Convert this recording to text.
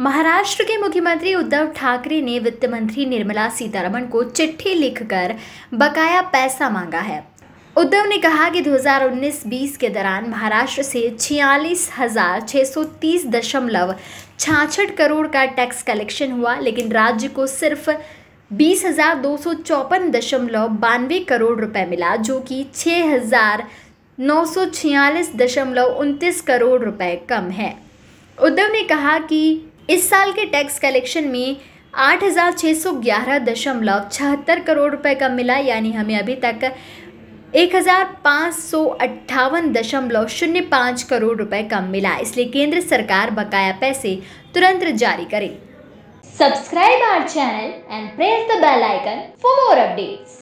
महाराष्ट्र के मुख्यमंत्री उद्धव ठाकरे ने वित्त मंत्री निर्मला सीतारमण को चिट्ठी लिखकर बकाया पैसा मांगा है उद्धव ने कहा कि 2019-20 के दौरान महाराष्ट्र से छियालीस हज़ार छः सौ तीस दशमलव छाछठ करोड़ का टैक्स कलेक्शन हुआ लेकिन राज्य को सिर्फ बीस हज़ार दो सौ चौपन दशमलव बानवे करोड़ रुपए मिला जो कि छः हज़ार नौ सौ छियालीस दशमलव उनतीस करोड़ रुपए कम है उद्धव ने कहा कि इस साल के टैक्स कलेक्शन में आठ हज़ार छः सौ ग्यारह दशमलव छहत्तर करोड़ रुपए का मिला यानी हमें अभी तक एक हज़ार पाँच सौ अट्ठावन दशमलव शून्य पाँच करोड़ रुपए कम मिला इसलिए केंद्र सरकार बकाया पैसे तुरंत जारी करे subscribe our channel and press the bell icon for more updates